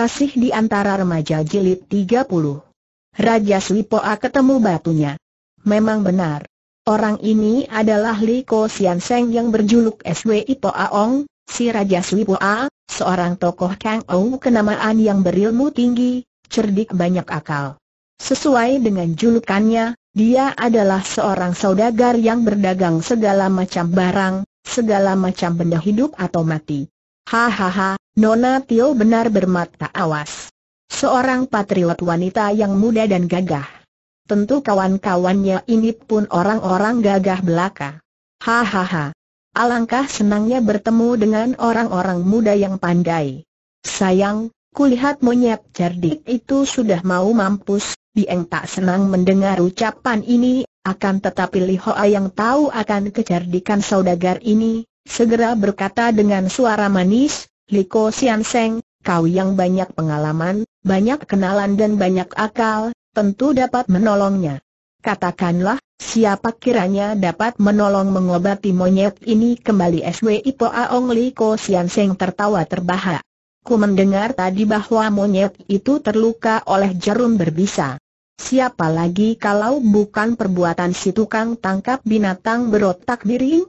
Kasih di antara remaja jilid 30. Raja Slipoa ketemu batunya. Memang benar. Orang ini adalah Li Ko Sian Seng yang berjuluk SWI Po Aong, si Raja Slipoa, seorang tokoh Kang Ou kenamaan yang berilmu tinggi, cerdik banyak akal. Sesuai dengan julukannya, dia adalah seorang saudagar yang berdagang segala macam barang, segala macam benda hidup atau mati. Hahaha, Nona Tio benar bermata awas. Seorang patriot wanita yang muda dan gagah. Tentu kawan-kawannya ini pun orang-orang gagah belaka. Hahaha. Alangkah senangnya bertemu dengan orang-orang muda yang pandai. Sayang, kulihat monyet cerdik itu sudah mau mampus, Dieng tak senang mendengar ucapan ini, akan tetapi Lihoa yang tahu akan kecerdikan saudagar ini, segera berkata dengan suara manis, Liko Sian Seng, kau yang banyak pengalaman, banyak kenalan dan banyak akal, tentu dapat menolongnya. Katakanlah, siapa kiranya dapat menolong mengobati monyet ini kembali SWI Poaong Liko Sian Seng tertawa terbahak. Ku mendengar tadi bahwa monyet itu terluka oleh jarum berbisa. Siapa lagi kalau bukan perbuatan si tukang tangkap binatang berotak biring?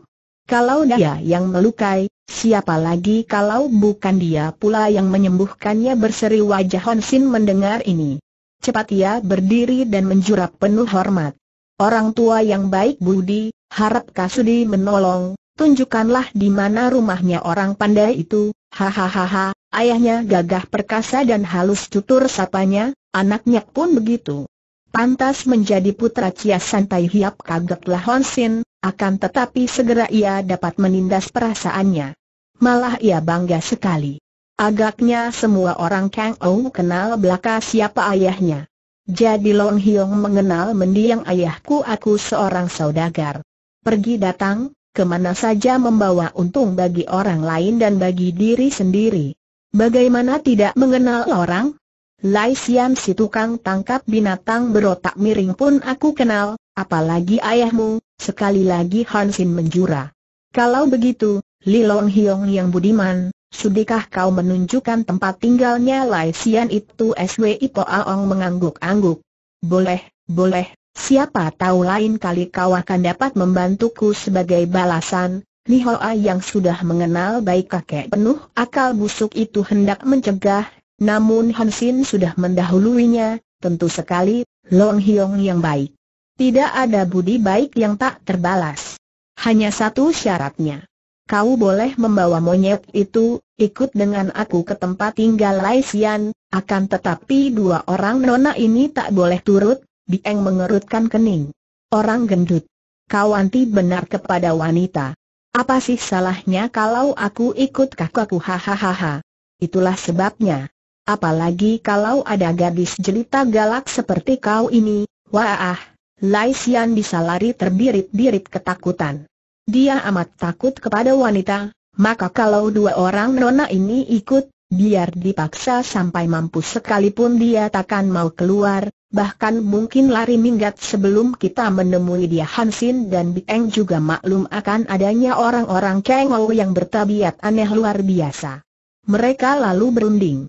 Kalau dia yang melukai, siapa lagi kalau bukan dia pula yang menyembuhkannya berseri wajah Hon mendengar ini. Cepat ia berdiri dan menjurap penuh hormat. Orang tua yang baik budi, harap Kasudi menolong, tunjukkanlah di mana rumahnya orang pandai itu, hahaha, ayahnya gagah perkasa dan halus tutur sapanya, anaknya pun begitu. Pantas menjadi putra Cia Santai Hiap kagetlah Hon Sin, akan tetapi segera ia dapat menindas perasaannya. Malah ia bangga sekali. Agaknya semua orang Kang Ou kenal belaka siapa ayahnya. Jadi Long Hiong mengenal mendiang ayahku aku seorang saudagar. Pergi datang, kemana saja membawa untung bagi orang lain dan bagi diri sendiri. Bagaimana tidak mengenal orang? Lai Xian si tukang tangkap binatang berotak miring pun aku kenal, apalagi ayahmu, Sekali lagi Hansin menjura. Kalau begitu, Li Long Hiong yang budiman, sudikah kau menunjukkan tempat tinggalnya Lai Sian itu SWI Aong mengangguk-angguk. Boleh, boleh, siapa tahu lain kali kau akan dapat membantuku sebagai balasan. Li Hoa yang sudah mengenal baik kakek penuh akal busuk itu hendak mencegah, namun Hansin sudah mendahuluinya, tentu sekali, Long Hiong yang baik. Tidak ada budi baik yang tak terbalas. Hanya satu syaratnya. Kau boleh membawa monyet itu, ikut dengan aku ke tempat tinggal Laisian, akan tetapi dua orang nona ini tak boleh turut, Bieng mengerutkan kening. Orang gendut. Kau anti benar kepada wanita. Apa sih salahnya kalau aku ikut kakakku hahaha. Itulah sebabnya. Apalagi kalau ada gadis jelita galak seperti kau ini, wah Lai Xian bisa lari terbirit-birit ketakutan. Dia amat takut kepada wanita, maka kalau dua orang nona ini ikut, biar dipaksa sampai mampu sekalipun dia takkan mau keluar, bahkan mungkin lari minggat sebelum kita menemui dia Hansin dan Bieng juga maklum akan adanya orang-orang Kengou yang bertabiat aneh luar biasa. Mereka lalu berunding.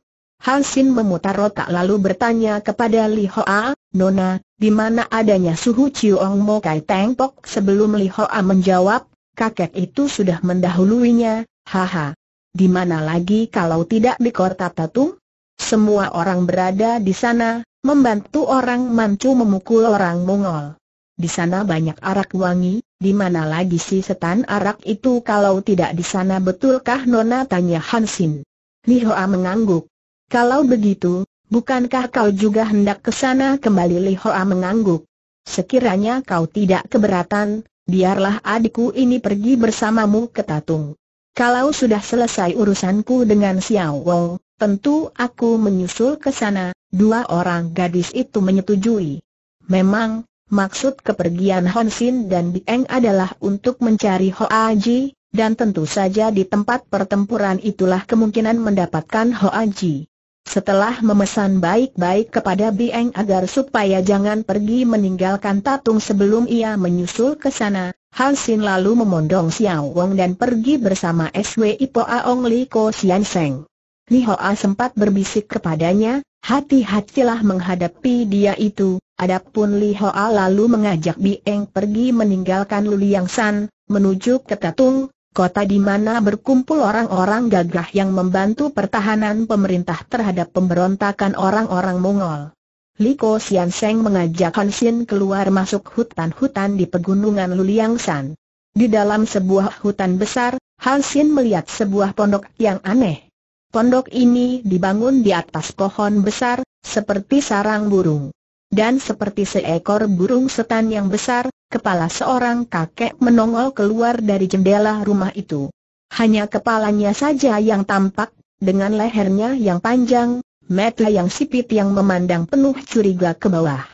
Hansin memutar otak lalu bertanya kepada Li Hoa, Nona, di mana adanya suhu Chiong Mo Kai Teng Pok sebelum Li Hoa menjawab, kakek itu sudah mendahuluinya, haha. Di mana lagi kalau tidak di kota Tatung? Semua orang berada di sana, membantu orang Manchu memukul orang Mongol. Di sana banyak arak wangi, di mana lagi si setan arak itu kalau tidak di sana betulkah Nona tanya Hansin. Li Hoa mengangguk. Kalau begitu, Bukankah kau juga hendak ke sana kembali Li Hoa mengangguk. Sekiranya kau tidak keberatan, biarlah adikku ini pergi bersamamu ke Tatung. Kalau sudah selesai urusanku dengan Xiao Wong, tentu aku menyusul ke sana, dua orang gadis itu menyetujui. Memang, maksud kepergian Hon Sin dan Bieng adalah untuk mencari Hoa Ji, dan tentu saja di tempat pertempuran itulah kemungkinan mendapatkan Hoa Ji. Setelah memesan baik-baik kepada Bieng agar supaya jangan pergi meninggalkan Tatung sebelum ia menyusul ke sana, Han Sin lalu memondong Xiao Wang dan pergi bersama SWI Po Aong Li Ko Sian Seng. Li Hoa sempat berbisik kepadanya, hati-hatilah menghadapi dia itu, adapun Li Hoa lalu mengajak Bieng pergi meninggalkan Luliang San, menuju ke Tatung, kota di mana berkumpul orang-orang gagah yang membantu pertahanan pemerintah terhadap pemberontakan orang-orang Mongol. Liko Sian Seng mengajak Han Xin keluar masuk hutan-hutan di pegunungan Luliangsan. Di dalam sebuah hutan besar, Han Xin melihat sebuah pondok yang aneh. Pondok ini dibangun di atas pohon besar, seperti sarang burung dan seperti seekor burung setan yang besar, kepala seorang kakek menongol keluar dari jendela rumah itu. Hanya kepalanya saja yang tampak, dengan lehernya yang panjang, mata yang sipit yang memandang penuh curiga ke bawah.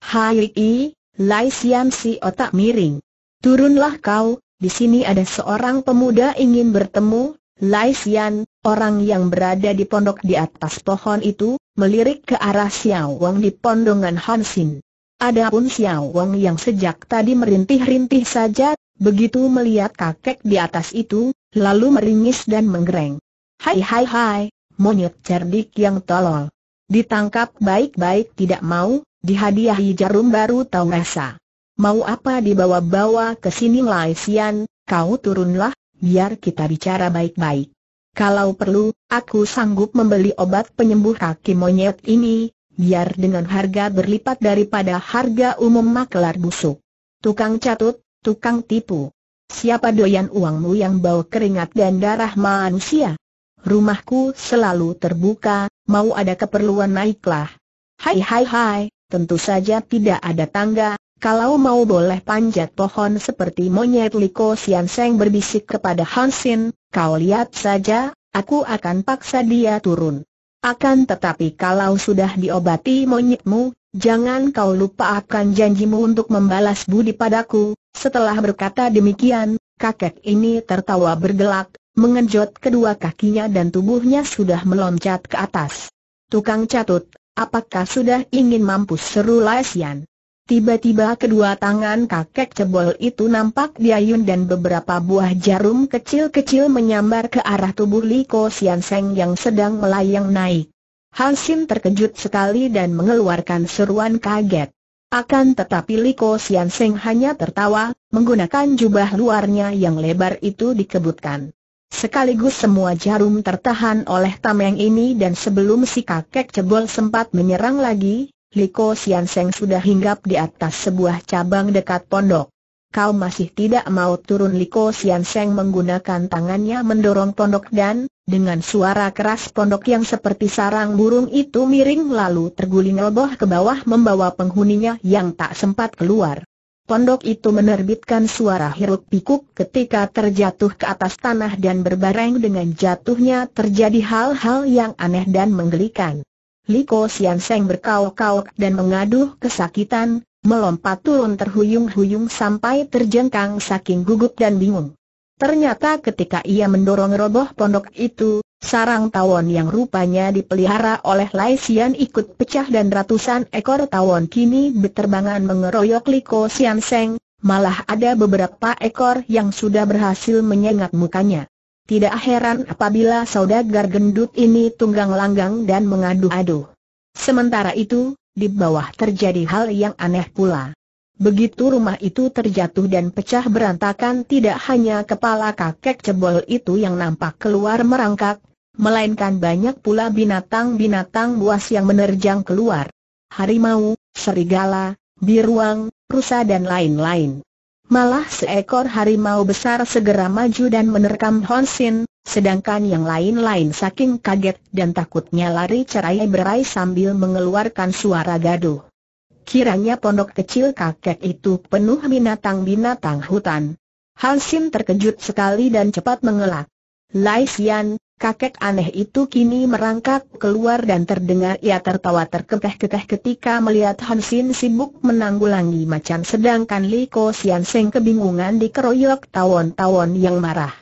Hai I, Lai Siam si otak miring. Turunlah kau, di sini ada seorang pemuda ingin bertemu, Lai Sian, Orang yang berada di pondok di atas pohon itu, melirik ke arah Xiao Wang di pondongan Hansin. Adapun Xiao Wang yang sejak tadi merintih-rintih saja, begitu melihat kakek di atas itu, lalu meringis dan menggereng. Hai hai hai, monyet cerdik yang tolol. Ditangkap baik-baik tidak mau, dihadiahi jarum baru tahu rasa. Mau apa dibawa-bawa ke sini Lai Sian, kau turunlah, biar kita bicara baik-baik. Kalau perlu, aku sanggup membeli obat penyembuh kaki monyet ini, biar dengan harga berlipat daripada harga umum makelar busuk. Tukang catut, tukang tipu. Siapa doyan uangmu yang bau keringat dan darah manusia? Rumahku selalu terbuka, mau ada keperluan naiklah. Hai hai hai, tentu saja tidak ada tangga, kalau mau boleh panjat pohon seperti monyet Liko Sian Seng berbisik kepada Hansin, kau lihat saja, aku akan paksa dia turun. Akan tetapi kalau sudah diobati monyetmu, jangan kau lupa akan janjimu untuk membalas budi padaku. Setelah berkata demikian, kakek ini tertawa bergelak, mengejot kedua kakinya dan tubuhnya sudah meloncat ke atas. Tukang catut, apakah sudah ingin mampus seru Lai Sian? Tiba-tiba kedua tangan kakek cebol itu nampak diayun dan beberapa buah jarum kecil-kecil menyambar ke arah tubuh Liko Sian Seng yang sedang melayang naik. Hansin terkejut sekali dan mengeluarkan seruan kaget. Akan tetapi Liko Sian Seng hanya tertawa, menggunakan jubah luarnya yang lebar itu dikebutkan. Sekaligus semua jarum tertahan oleh tameng ini dan sebelum si kakek cebol sempat menyerang lagi, Liko Sian Seng sudah hinggap di atas sebuah cabang dekat pondok. Kau masih tidak mau turun Liko Sian Seng menggunakan tangannya mendorong pondok dan, dengan suara keras pondok yang seperti sarang burung itu miring lalu terguling roboh ke bawah membawa penghuninya yang tak sempat keluar. Pondok itu menerbitkan suara hiruk pikuk ketika terjatuh ke atas tanah dan berbareng dengan jatuhnya terjadi hal-hal yang aneh dan menggelikan. Liko Sian Seng berkauk-kauk dan mengaduh kesakitan, melompat turun terhuyung-huyung sampai terjengkang saking gugup dan bingung. Ternyata ketika ia mendorong roboh pondok itu, sarang tawon yang rupanya dipelihara oleh Lai Sian ikut pecah dan ratusan ekor tawon kini berterbangan mengeroyok Liko Sian Seng, malah ada beberapa ekor yang sudah berhasil menyengat mukanya. Tidak heran apabila saudagar gendut ini tunggang langgang dan mengadu-adu. Sementara itu, di bawah terjadi hal yang aneh pula. Begitu rumah itu terjatuh dan pecah berantakan tidak hanya kepala kakek cebol itu yang nampak keluar merangkak, melainkan banyak pula binatang-binatang buas yang menerjang keluar. Harimau, serigala, biruang, rusa dan lain-lain. Malah seekor harimau besar segera maju dan menerkam Hon Sin, sedangkan yang lain-lain saking kaget dan takutnya lari cerai berai sambil mengeluarkan suara gaduh. Kiranya pondok kecil kakek itu penuh binatang-binatang hutan. Hansin terkejut sekali dan cepat mengelak. Lai Xian, Kakek aneh itu kini merangkak keluar dan terdengar ia tertawa terkekeh-kekeh ketika melihat Hansin sibuk menanggulangi macan sedangkan Liko Sian Seng kebingungan dikeroyok tawon-tawon yang marah.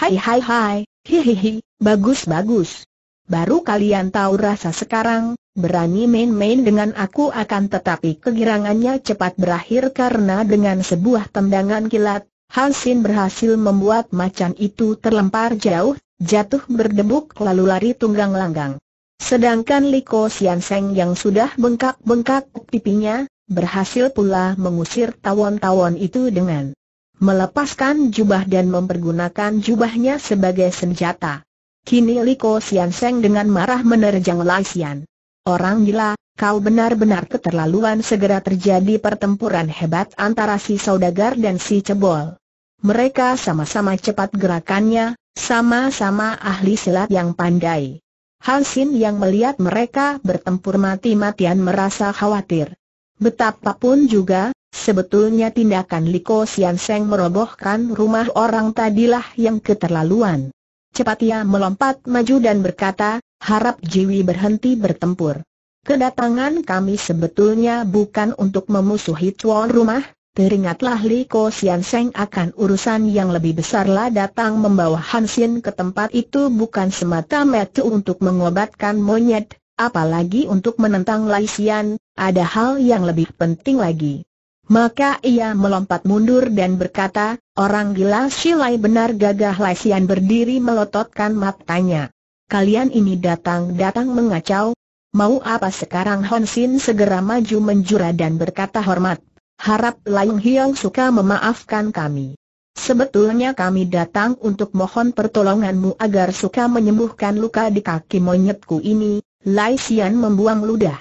Hai hai hai, hihihi, bagus-bagus. Baru kalian tahu rasa sekarang, berani main-main dengan aku akan tetapi kegirangannya cepat berakhir karena dengan sebuah tendangan kilat, Hansin berhasil membuat macan itu terlempar jauh jatuh berdebuk lalu lari tunggang langgang. Sedangkan Liko Sian yang sudah bengkak-bengkak pipinya, berhasil pula mengusir tawon-tawon itu dengan melepaskan jubah dan mempergunakan jubahnya sebagai senjata. Kini Liko Sian dengan marah menerjang Lai Sian. Orang gila, kau benar-benar keterlaluan segera terjadi pertempuran hebat antara si saudagar dan si cebol. Mereka sama-sama cepat gerakannya, sama-sama ahli silat yang pandai. Halsin yang melihat mereka bertempur mati-matian merasa khawatir. Betapapun juga, sebetulnya tindakan Liko Sian Seng merobohkan rumah orang tadilah yang keterlaluan. Cepat ia melompat maju dan berkata, harap Jiwi berhenti bertempur. Kedatangan kami sebetulnya bukan untuk memusuhi tuan rumah, Teringatlah Li Ko Sian Seng akan urusan yang lebih besarlah datang membawa Hansin ke tempat itu bukan semata-mata untuk mengobatkan monyet, apalagi untuk menentang Lai Sian, ada hal yang lebih penting lagi. Maka ia melompat mundur dan berkata, orang gila si Lai benar gagah Lai Sian berdiri melototkan matanya. Kalian ini datang-datang mengacau, mau apa sekarang Hansin segera maju menjura dan berkata hormat. Harap Layung Hiong suka memaafkan kami. Sebetulnya kami datang untuk mohon pertolonganmu agar suka menyembuhkan luka di kaki monyetku ini. Lai Xian membuang ludah.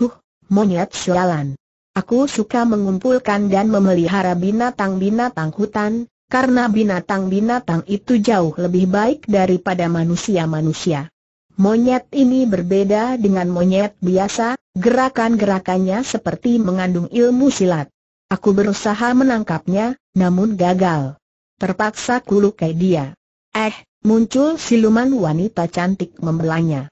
Huh, monyet sialan. Aku suka mengumpulkan dan memelihara binatang-binatang hutan, karena binatang-binatang itu jauh lebih baik daripada manusia-manusia. Monyet ini berbeda dengan monyet biasa, gerakan-gerakannya seperti mengandung ilmu silat. Aku berusaha menangkapnya, namun gagal. Terpaksa kulukai dia. Eh, muncul siluman wanita cantik membelanya.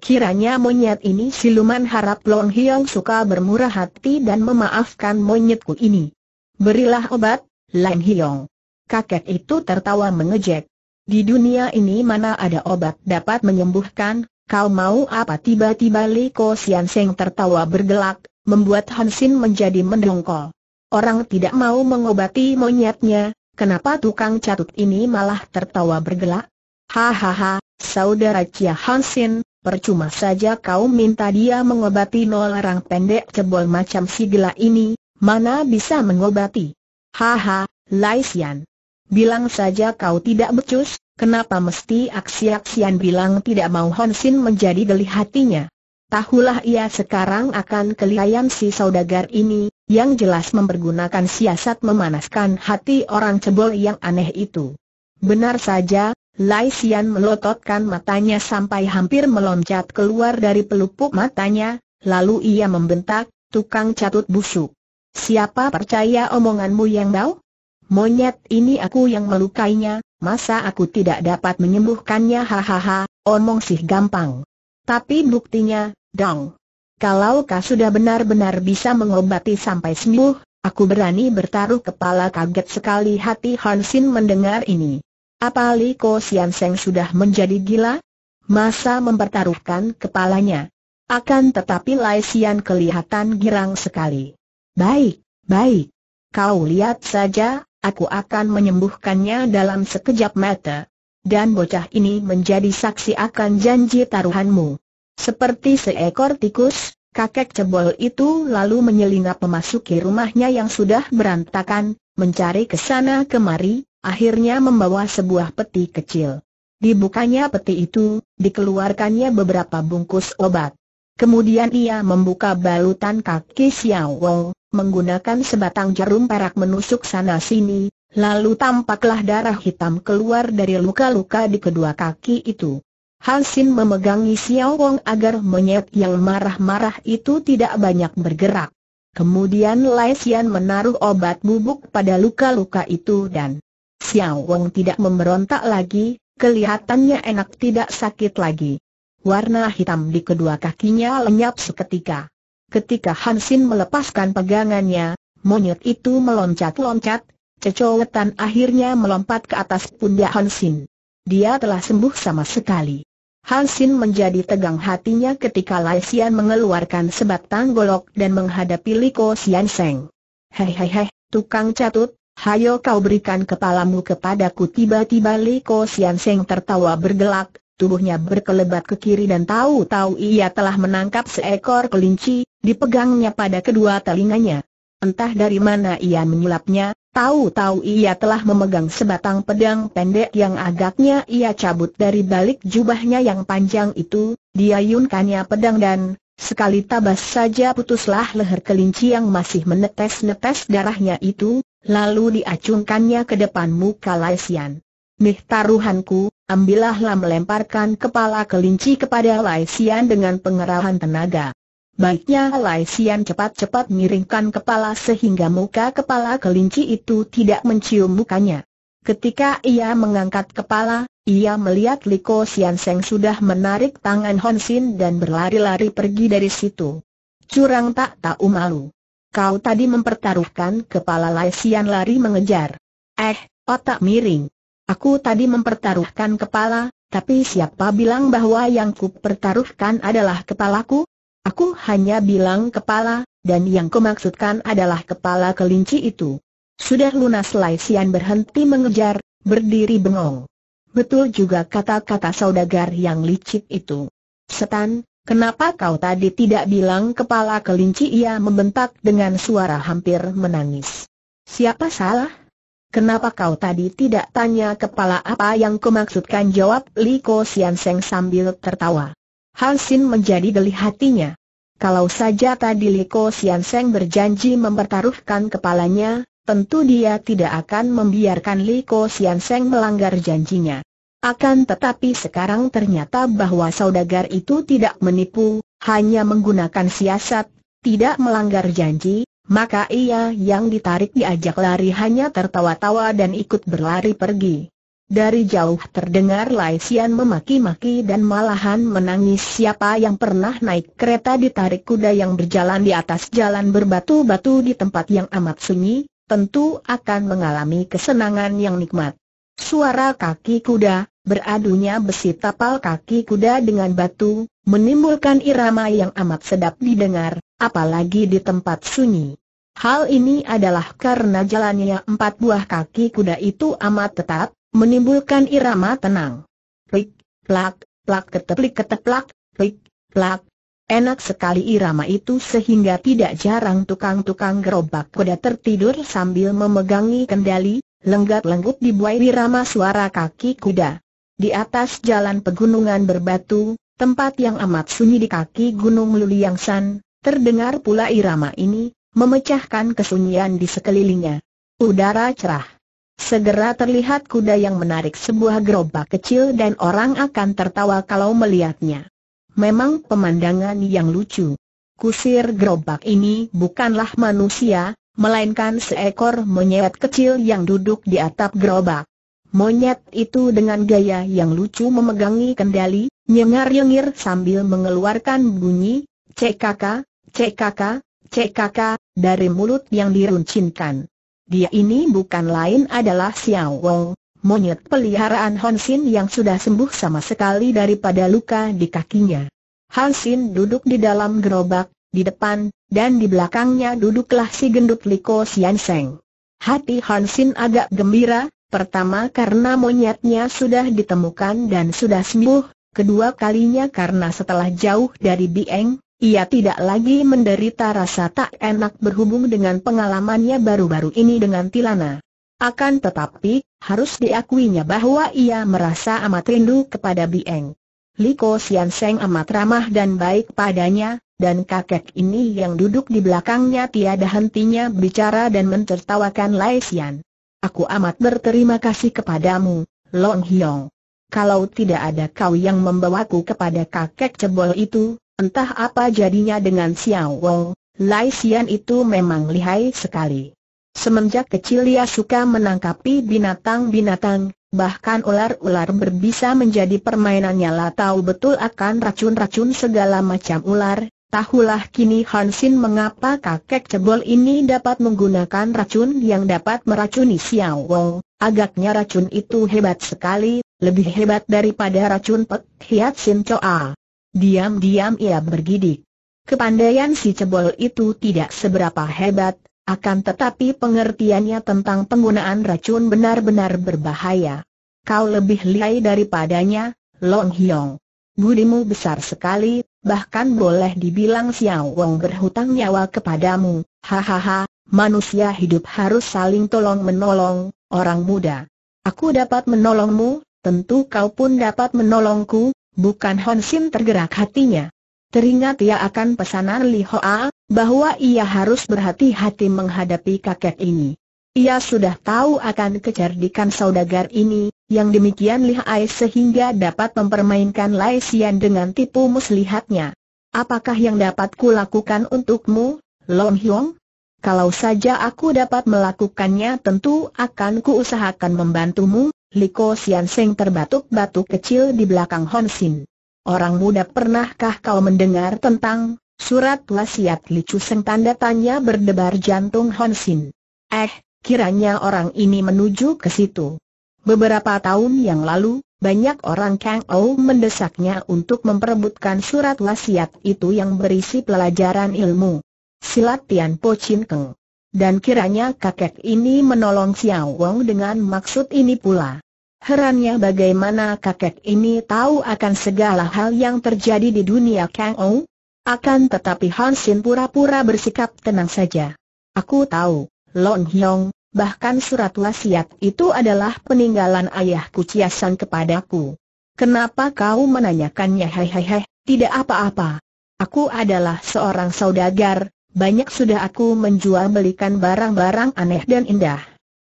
Kiranya monyet ini siluman harap Long Hiong suka bermurah hati dan memaafkan monyetku ini. Berilah obat, Lang Hiong. Kakek itu tertawa mengejek. Di dunia ini mana ada obat dapat menyembuhkan, kau mau apa tiba-tiba Li Ko Sian Seng tertawa bergelak, membuat Hansin menjadi mendongkol. Orang tidak mau mengobati monyetnya, kenapa tukang catut ini malah tertawa bergelak? Hahaha, saudara Cia Hansin, percuma saja kau minta dia mengobati nol orang pendek cebol macam si gila ini, mana bisa mengobati? Haha, Lai Sian. Bilang saja kau tidak becus, kenapa mesti aksi-aksian bilang tidak mau Honsin menjadi geli hatinya. Tahulah ia sekarang akan kelihayan si saudagar ini, yang jelas mempergunakan siasat memanaskan hati orang cebol yang aneh itu. Benar saja, Lai Xian melototkan matanya sampai hampir meloncat keluar dari pelupuk matanya, lalu ia membentak, tukang catut busuk. Siapa percaya omonganmu yang bau? Monyet ini aku yang melukainya, masa aku tidak dapat menyembuhkannya hahaha, omong sih gampang. Tapi buktinya, dong. Kalau kau sudah benar-benar bisa mengobati sampai sembuh, aku berani bertaruh kepala kaget sekali hati Hansin mendengar ini. Apa Li Ko Sian Seng sudah menjadi gila? Masa mempertaruhkan kepalanya. Akan tetapi Lai Sian kelihatan girang sekali. Baik, baik. Kau lihat saja, aku akan menyembuhkannya dalam sekejap mata. Dan bocah ini menjadi saksi akan janji taruhanmu. Seperti seekor tikus, kakek cebol itu lalu menyelinap memasuki rumahnya yang sudah berantakan, mencari ke sana kemari, akhirnya membawa sebuah peti kecil. Dibukanya peti itu, dikeluarkannya beberapa bungkus obat. Kemudian ia membuka balutan kaki Xiao Wong, menggunakan sebatang jarum perak menusuk sana-sini, lalu tampaklah darah hitam keluar dari luka-luka di kedua kaki itu. Hansin memegangi Xiao Wong agar monyet yang marah-marah itu tidak banyak bergerak. Kemudian Lai Xian menaruh obat bubuk pada luka-luka itu dan Xiao Wong tidak memberontak lagi, kelihatannya enak tidak sakit lagi. Warna hitam di kedua kakinya lenyap seketika. Ketika Hansin melepaskan pegangannya, monyet itu meloncat-loncat, cecowetan akhirnya melompat ke atas pundak Hansin. Dia telah sembuh sama sekali. Hansin menjadi tegang hatinya ketika Lai Xian mengeluarkan sebatang golok dan menghadapi Liko Xian Seng. Hei hei hei, tukang catut, hayo kau berikan kepalamu kepadaku tiba-tiba Liko Xian Seng tertawa bergelak, tubuhnya berkelebat ke kiri dan tahu-tahu ia telah menangkap seekor kelinci, dipegangnya pada kedua telinganya. Entah dari mana ia menyulapnya, tahu-tahu ia telah memegang sebatang pedang pendek yang agaknya ia cabut dari balik jubahnya yang panjang itu, diayunkannya pedang dan, sekali tabas saja putuslah leher kelinci yang masih menetes-netes darahnya itu, lalu diacungkannya ke depan muka Laisian. Nih taruhanku, ambillahlah melemparkan kepala kelinci kepada Laisian dengan pengerahan tenaga. Baiknya Lai Sian cepat-cepat miringkan kepala sehingga muka kepala kelinci itu tidak mencium mukanya. Ketika ia mengangkat kepala, ia melihat Liko Sian Seng sudah menarik tangan Hon Sin dan berlari-lari pergi dari situ. Curang tak tahu malu. Kau tadi mempertaruhkan kepala Lai Sian lari mengejar. Eh, otak miring. Aku tadi mempertaruhkan kepala, tapi siapa bilang bahwa yang ku pertaruhkan adalah kepalaku? Aku hanya bilang kepala, dan yang kumaksudkan adalah kepala kelinci itu. Sudah lunas Lai Sian berhenti mengejar, berdiri bengong. Betul juga kata-kata saudagar yang licik itu. Setan, kenapa kau tadi tidak bilang kepala kelinci ia membentak dengan suara hampir menangis. Siapa salah? Kenapa kau tadi tidak tanya kepala apa yang kumaksudkan jawab Liko Sian Seng sambil tertawa. Hansin menjadi geli hatinya. Kalau saja tadi Liko Sian berjanji mempertaruhkan kepalanya, tentu dia tidak akan membiarkan Liko Sian melanggar janjinya. Akan tetapi sekarang ternyata bahwa saudagar itu tidak menipu, hanya menggunakan siasat, tidak melanggar janji, maka ia yang ditarik diajak lari hanya tertawa-tawa dan ikut berlari pergi. Dari jauh terdengar Lai Sian memaki-maki dan malahan menangis siapa yang pernah naik kereta ditarik kuda yang berjalan di atas jalan berbatu-batu di tempat yang amat sunyi, tentu akan mengalami kesenangan yang nikmat. Suara kaki kuda, beradunya besi tapal kaki kuda dengan batu, menimbulkan irama yang amat sedap didengar, apalagi di tempat sunyi. Hal ini adalah karena jalannya empat buah kaki kuda itu amat tetap, menimbulkan irama tenang. Plik, plak, plak keteplik keteplak, plik, plak. Enak sekali irama itu sehingga tidak jarang tukang-tukang gerobak kuda tertidur sambil memegangi kendali, lenggat-lenggut dibuai irama suara kaki kuda. Di atas jalan pegunungan berbatu, tempat yang amat sunyi di kaki Gunung Luliangsan, terdengar pula irama ini, memecahkan kesunyian di sekelilingnya. Udara cerah. Segera terlihat kuda yang menarik sebuah gerobak kecil dan orang akan tertawa kalau melihatnya. Memang pemandangan yang lucu. Kusir gerobak ini bukanlah manusia, melainkan seekor monyet kecil yang duduk di atap gerobak. Monyet itu dengan gaya yang lucu memegangi kendali, nyengar-nyengir sambil mengeluarkan bunyi, cekaka, cekaka, cekaka, dari mulut yang diruncinkan. Dia ini bukan lain adalah Xiao Wong, monyet peliharaan Xin yang sudah sembuh sama sekali daripada luka di kakinya. Xin duduk di dalam gerobak, di depan, dan di belakangnya duduklah si gendut Liko Seng. Hati Xin agak gembira, pertama karena monyetnya sudah ditemukan dan sudah sembuh, kedua kalinya karena setelah jauh dari Bieng, ia tidak lagi menderita rasa tak enak berhubung dengan pengalamannya baru-baru ini dengan Tilana. Akan tetapi, harus diakuinya bahwa ia merasa amat rindu kepada Bieng. Liko Sian Seng amat ramah dan baik padanya, dan kakek ini yang duduk di belakangnya tiada hentinya bicara dan mencertawakan Lai Sian. Aku amat berterima kasih kepadamu, Long Hiong. Kalau tidak ada kau yang membawaku kepada kakek cebol itu, Entah apa jadinya dengan Xiao Wong, Lai Xian itu memang lihai sekali. Semenjak kecil ia suka menangkapi binatang-binatang, bahkan ular-ular berbisa menjadi permainannya lah tahu betul akan racun-racun segala macam ular, tahulah kini Hansin mengapa kakek cebol ini dapat menggunakan racun yang dapat meracuni Xiao Wong, agaknya racun itu hebat sekali, lebih hebat daripada racun Pek Hiat Sin Choa. Diam-diam ia bergidik. Kepandaian si cebol itu tidak seberapa hebat, akan tetapi pengertiannya tentang penggunaan racun benar-benar berbahaya. Kau lebih lihai daripadanya, Long Hiong. Budimu besar sekali, bahkan boleh dibilang Xiao Wong berhutang nyawa kepadamu, hahaha, manusia hidup harus saling tolong-menolong, orang muda. Aku dapat menolongmu, tentu kau pun dapat menolongku, Bukan Hon Sin tergerak hatinya. Teringat ia akan pesanan Li Hoa, bahwa ia harus berhati-hati menghadapi kakek ini. Ia sudah tahu akan kecerdikan saudagar ini, yang demikian Li Hoa sehingga dapat mempermainkan Lai Xian dengan tipu muslihatnya. Apakah yang dapat kulakukan untukmu, Long Hyong? Kalau saja aku dapat melakukannya tentu akan kuusahakan membantumu, Liko Sian Seng terbatuk-batuk kecil di belakang Hon Sin. Orang muda pernahkah kau mendengar tentang surat wasiat Li Chu Seng tanda tanya berdebar jantung Hon Sin. Eh, kiranya orang ini menuju ke situ. Beberapa tahun yang lalu, banyak orang Kang Ou mendesaknya untuk memperebutkan surat wasiat itu yang berisi pelajaran ilmu. Silat Tian Po Chin Keng. Dan kiranya kakek ini menolong Xiao Wong dengan maksud ini pula. Herannya bagaimana kakek ini tahu akan segala hal yang terjadi di dunia Kang Ou? Akan tetapi Han Sin pura-pura bersikap tenang saja. Aku tahu, Lon Hyong, bahkan surat wasiat itu adalah peninggalan ayahku Ciasan kepadaku. Kenapa kau menanyakannya hehehe, tidak apa-apa. Aku adalah seorang saudagar, banyak sudah aku menjual belikan barang-barang aneh dan indah.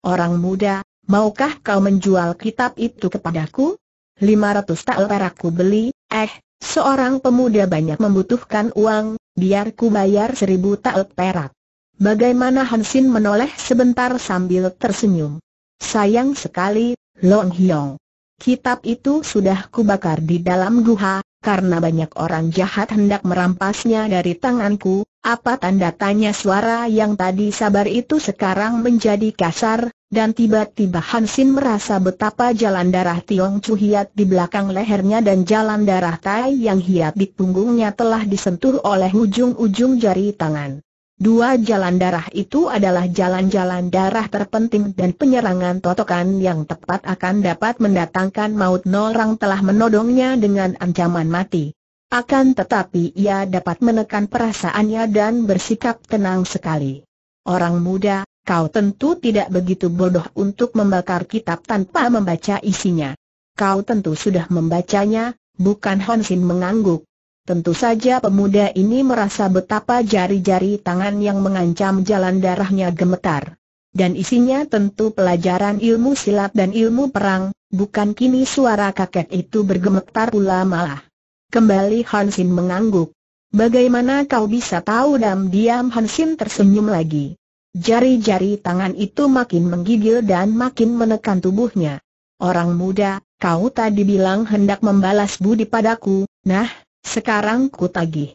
Orang muda, Maukah kau menjual kitab itu kepadaku? 500 tael perakku beli, eh, seorang pemuda banyak membutuhkan uang, biar ku bayar seribu tael perak. Bagaimana Hansin menoleh sebentar sambil tersenyum. Sayang sekali, Long Hyong. Kitab itu sudah kubakar di dalam guha, karena banyak orang jahat hendak merampasnya dari tanganku, apa tanda tanya suara yang tadi sabar itu sekarang menjadi kasar, dan tiba-tiba Hansin merasa betapa jalan darah Tiong Chu Hiat di belakang lehernya dan jalan darah Tai yang hiat di punggungnya telah disentuh oleh ujung-ujung jari tangan. Dua jalan darah itu adalah jalan-jalan darah terpenting dan penyerangan totokan yang tepat akan dapat mendatangkan maut orang telah menodongnya dengan ancaman mati. Akan tetapi ia dapat menekan perasaannya dan bersikap tenang sekali. Orang muda, kau tentu tidak begitu bodoh untuk membakar kitab tanpa membaca isinya. Kau tentu sudah membacanya, bukan Honsin mengangguk. Tentu saja pemuda ini merasa betapa jari-jari tangan yang mengancam jalan darahnya gemetar. Dan isinya tentu pelajaran ilmu silat dan ilmu perang, bukan kini suara kakek itu bergemetar pula malah. Kembali Hansin mengangguk. Bagaimana kau bisa tahu diam-diam Hansin tersenyum lagi? Jari-jari tangan itu makin menggigil dan makin menekan tubuhnya. Orang muda, kau tadi bilang hendak membalas budi padaku, nah, sekarang ku tagih.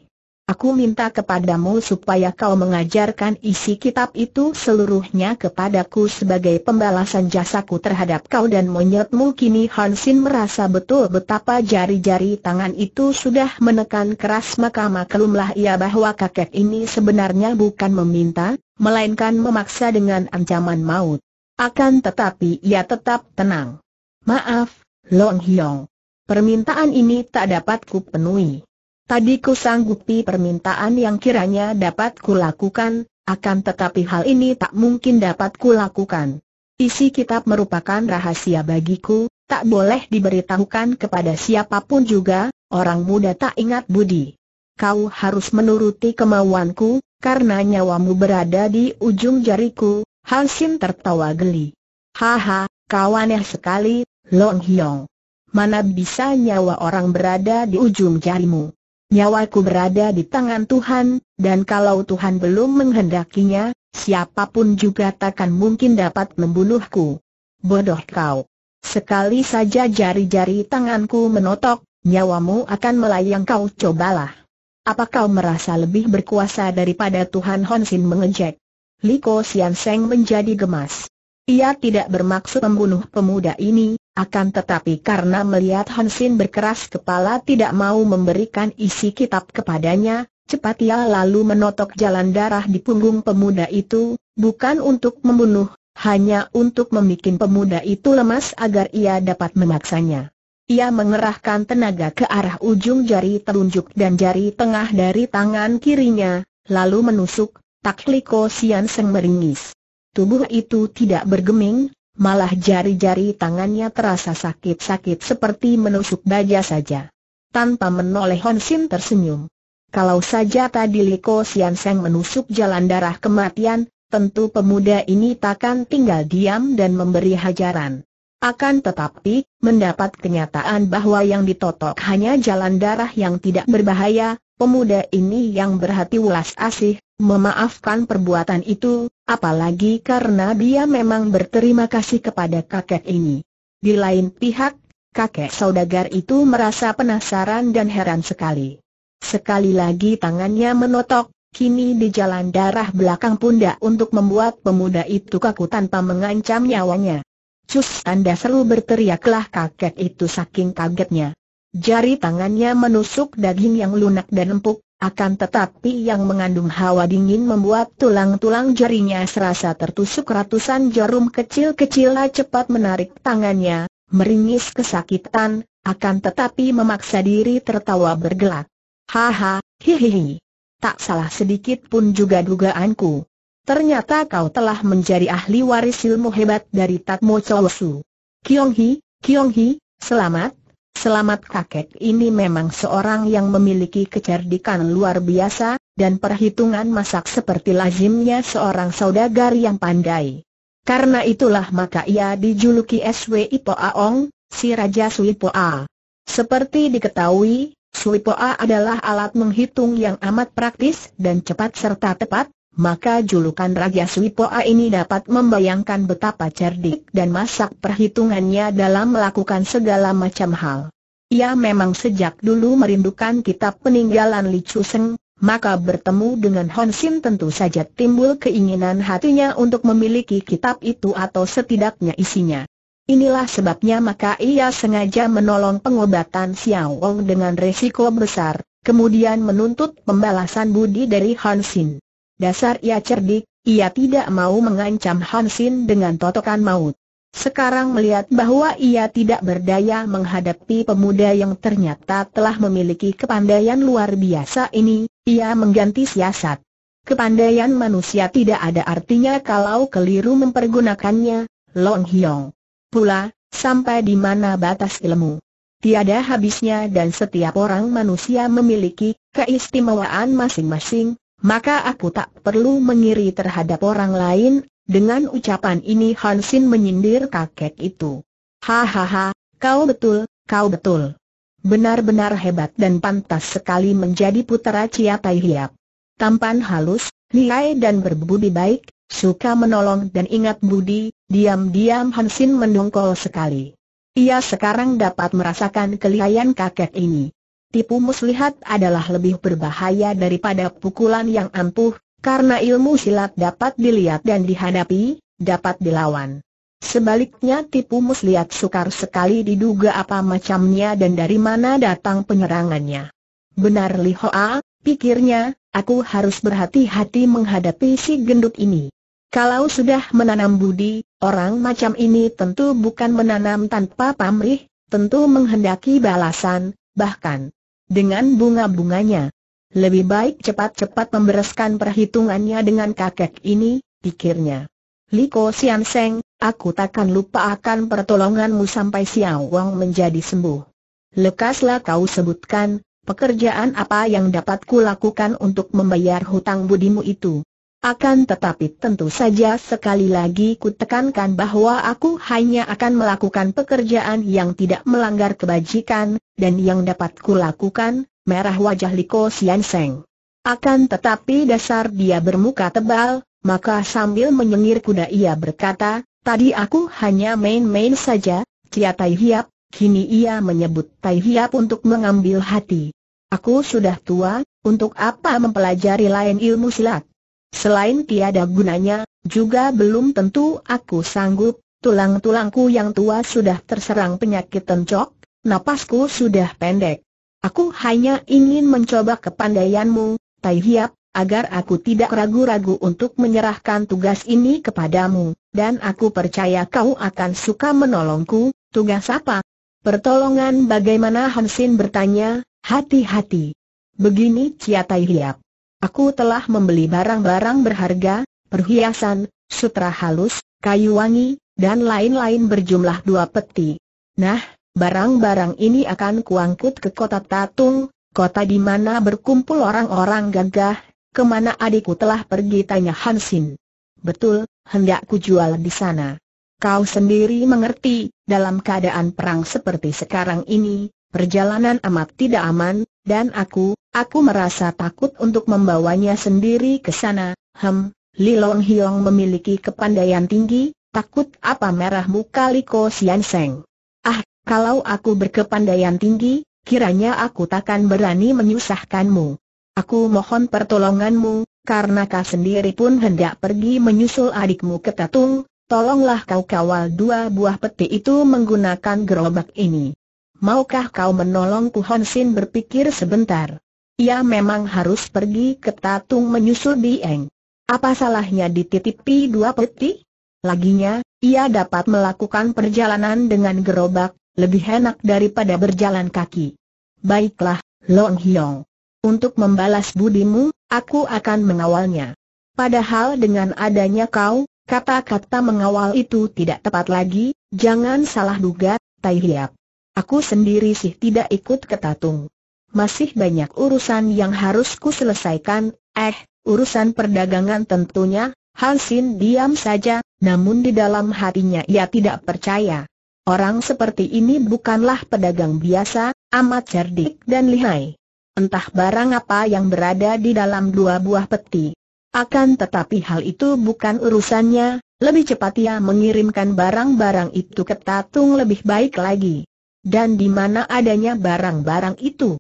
Aku minta kepadamu supaya kau mengajarkan isi kitab itu seluruhnya kepadaku sebagai pembalasan jasaku terhadap kau dan monyetmu kini Hansin merasa betul betapa jari-jari tangan itu sudah menekan keras maka maklumlah ia bahwa kakek ini sebenarnya bukan meminta, melainkan memaksa dengan ancaman maut. Akan tetapi ia tetap tenang. Maaf, Long Hyong. Permintaan ini tak dapat kupenuhi. Tadi ku sanggupi permintaan yang kiranya dapat kulakukan, akan tetapi hal ini tak mungkin dapat kulakukan. Isi kitab merupakan rahasia bagiku, tak boleh diberitahukan kepada siapapun juga, orang muda tak ingat budi. Kau harus menuruti kemauanku, karena nyawamu berada di ujung jariku, Hansin tertawa geli. Haha, kau aneh sekali, Long Hyong. Mana bisa nyawa orang berada di ujung jarimu? Nyawaku berada di tangan Tuhan, dan kalau Tuhan belum menghendakinya, siapapun juga takkan mungkin dapat membunuhku. Bodoh kau. Sekali saja jari-jari tanganku menotok, nyawamu akan melayang kau cobalah. Apa kau merasa lebih berkuasa daripada Tuhan Honsin mengejek? Liko Sian Seng menjadi gemas. Ia tidak bermaksud membunuh pemuda ini, akan tetapi karena melihat Hansin berkeras kepala tidak mau memberikan isi kitab kepadanya, cepat ia lalu menotok jalan darah di punggung pemuda itu, bukan untuk membunuh, hanya untuk membuat pemuda itu lemas agar ia dapat memaksanya. Ia mengerahkan tenaga ke arah ujung jari telunjuk dan jari tengah dari tangan kirinya, lalu menusuk, tak liko sian seng meringis. Tubuh itu tidak bergeming, malah jari-jari tangannya terasa sakit-sakit seperti menusuk baja saja. Tanpa menoleh Hon Sin tersenyum. Kalau saja tadi Liko Sian Seng menusuk jalan darah kematian, tentu pemuda ini takkan tinggal diam dan memberi hajaran. Akan tetapi, mendapat kenyataan bahwa yang ditotok hanya jalan darah yang tidak berbahaya, pemuda ini yang berhati ulas asih, memaafkan perbuatan itu, apalagi karena dia memang berterima kasih kepada kakek ini. Di lain pihak, kakek saudagar itu merasa penasaran dan heran sekali. Sekali lagi tangannya menotok, kini di jalan darah belakang pundak untuk membuat pemuda itu kaku tanpa mengancam nyawanya. Cus tanda seru berteriaklah kakek itu saking kagetnya. Jari tangannya menusuk daging yang lunak dan empuk, akan tetapi yang mengandung hawa dingin membuat tulang-tulang jarinya serasa tertusuk ratusan jarum kecil-kecil cepat menarik tangannya, meringis kesakitan, akan tetapi memaksa diri tertawa bergelak. Haha, hihihi. Tak salah sedikit pun juga dugaanku. Ternyata kau telah menjadi ahli waris ilmu hebat dari Tatmo Chowsu. Kiong Hi, selamat, Selamat kakek ini memang seorang yang memiliki kecerdikan luar biasa, dan perhitungan masak seperti lazimnya seorang saudagar yang pandai. Karena itulah maka ia dijuluki SWI Poaong, si Raja Sui Poa. Seperti diketahui, Sui Poa adalah alat menghitung yang amat praktis dan cepat serta tepat, maka julukan Raja Swipoa ini dapat membayangkan betapa cerdik dan masak perhitungannya dalam melakukan segala macam hal. Ia memang sejak dulu merindukan kitab peninggalan Li Chuseng, maka bertemu dengan Hon Sin tentu saja timbul keinginan hatinya untuk memiliki kitab itu atau setidaknya isinya. Inilah sebabnya maka ia sengaja menolong pengobatan Xiao Wong dengan resiko besar, kemudian menuntut pembalasan budi dari Hon Sin. Dasar ia cerdik, ia tidak mau mengancam Hansin dengan totokan maut. Sekarang melihat bahwa ia tidak berdaya menghadapi pemuda yang ternyata telah memiliki kepandaian luar biasa ini, ia mengganti siasat. Kepandaian manusia tidak ada artinya kalau keliru mempergunakannya, Long Hiong. Pula, sampai di mana batas ilmu? Tiada habisnya dan setiap orang manusia memiliki keistimewaan masing-masing, maka aku tak perlu mengiri terhadap orang lain, dengan ucapan ini Hansin menyindir kakek itu. Hahaha, kau betul, kau betul. Benar-benar hebat dan pantas sekali menjadi putera Tai Hiap. Tampan halus, nilai dan berbudi baik, suka menolong dan ingat budi, diam-diam Hansin mendongkol sekali. Ia sekarang dapat merasakan kelihayan kakek ini tipu muslihat adalah lebih berbahaya daripada pukulan yang ampuh, karena ilmu silat dapat dilihat dan dihadapi, dapat dilawan. Sebaliknya tipu muslihat sukar sekali diduga apa macamnya dan dari mana datang penyerangannya. Benar Li Hoa, pikirnya, aku harus berhati-hati menghadapi si gendut ini. Kalau sudah menanam budi, orang macam ini tentu bukan menanam tanpa pamrih, tentu menghendaki balasan, bahkan, dengan bunga-bunganya. Lebih baik cepat-cepat membereskan perhitungannya dengan kakek ini, pikirnya. Liko Sian Seng, aku takkan lupa akan pertolonganmu sampai Xiao Wang menjadi sembuh. Lekaslah kau sebutkan, pekerjaan apa yang dapat kulakukan untuk membayar hutang budimu itu. Akan tetapi tentu saja sekali lagi kutekankan bahwa aku hanya akan melakukan pekerjaan yang tidak melanggar kebajikan, dan yang dapat kulakukan, merah wajah Liko Sian Seng. Akan tetapi dasar dia bermuka tebal, maka sambil menyengir kuda ia berkata, tadi aku hanya main-main saja, Cia Tai Hiap, kini ia menyebut Tai Hiap untuk mengambil hati. Aku sudah tua, untuk apa mempelajari lain ilmu silat? Selain tiada gunanya, juga belum tentu aku sanggup, tulang-tulangku yang tua sudah terserang penyakit tencok, napasku sudah pendek. Aku hanya ingin mencoba kepandaianmu, Tai Hiap, agar aku tidak ragu-ragu untuk menyerahkan tugas ini kepadamu, dan aku percaya kau akan suka menolongku, tugas apa? Pertolongan bagaimana Hansin bertanya, hati-hati. Begini Cia Tai Hiap. Aku telah membeli barang-barang berharga, perhiasan, sutra halus, kayu wangi, dan lain-lain berjumlah dua peti. Nah, barang-barang ini akan kuangkut ke kota Tatung, kota di mana berkumpul orang-orang gagah, kemana adikku telah pergi tanya Hansin. Betul, hendak ku jual di sana. Kau sendiri mengerti, dalam keadaan perang seperti sekarang ini, perjalanan amat tidak aman, dan aku, Aku merasa takut untuk membawanya sendiri ke sana. Hem, Long Hiong memiliki kepandaian tinggi, takut apa merah muka Liko Sian Seng. Ah, kalau aku berkepandaian tinggi, kiranya aku takkan berani menyusahkanmu. Aku mohon pertolonganmu, karena kau sendiri pun hendak pergi menyusul adikmu ke Tatung, tolonglah kau kawal dua buah peti itu menggunakan gerobak ini. Maukah kau menolongku Hon Sin berpikir sebentar? ia memang harus pergi ke Tatung menyusul Dieng. Apa salahnya dititipi dua peti? Laginya, ia dapat melakukan perjalanan dengan gerobak, lebih enak daripada berjalan kaki. Baiklah, Long Hiong. Untuk membalas budimu, aku akan mengawalnya. Padahal dengan adanya kau, kata-kata mengawal itu tidak tepat lagi, jangan salah duga, Tai Hiap. Aku sendiri sih tidak ikut ke Tatung masih banyak urusan yang harus ku selesaikan, eh, urusan perdagangan tentunya, Hansin diam saja, namun di dalam hatinya ia tidak percaya. Orang seperti ini bukanlah pedagang biasa, amat cerdik dan lihai. Entah barang apa yang berada di dalam dua buah peti. Akan tetapi hal itu bukan urusannya, lebih cepat ia mengirimkan barang-barang itu ke Tatung lebih baik lagi. Dan di mana adanya barang-barang itu?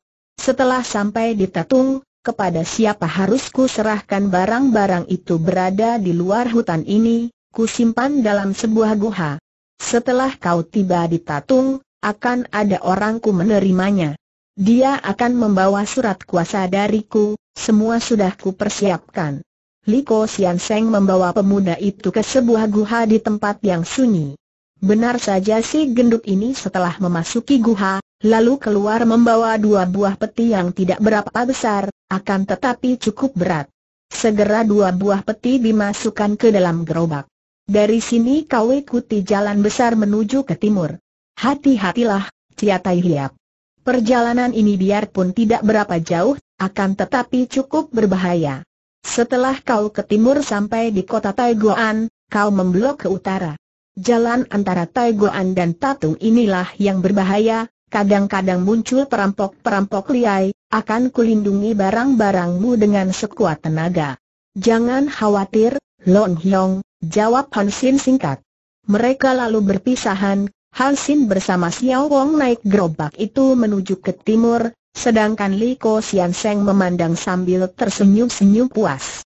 Setelah sampai di Tatung, kepada siapa harus ku serahkan barang-barang itu berada di luar hutan ini, ku simpan dalam sebuah guha. Setelah kau tiba di Tatung, akan ada orangku menerimanya. Dia akan membawa surat kuasa dariku, semua sudah kupersiapkan. Liko Sian Seng membawa pemuda itu ke sebuah guha di tempat yang sunyi. Benar saja si gendut ini setelah memasuki guha, lalu keluar membawa dua buah peti yang tidak berapa besar, akan tetapi cukup berat. Segera dua buah peti dimasukkan ke dalam gerobak. Dari sini kau ikuti jalan besar menuju ke timur. Hati-hatilah, Ciatai Hiap. Perjalanan ini biarpun tidak berapa jauh, akan tetapi cukup berbahaya. Setelah kau ke timur sampai di kota Taiguan, kau memblok ke utara. Jalan antara Taigoan dan Tatung inilah yang berbahaya, kadang-kadang muncul perampok-perampok liai, akan kulindungi barang-barangmu dengan sekuat tenaga. Jangan khawatir, Lon Hyong, jawab Hansin singkat. Mereka lalu berpisahan, Hansin bersama Xiao Wong naik gerobak itu menuju ke timur, sedangkan Li Ko Sian Seng memandang sambil tersenyum-senyum puas.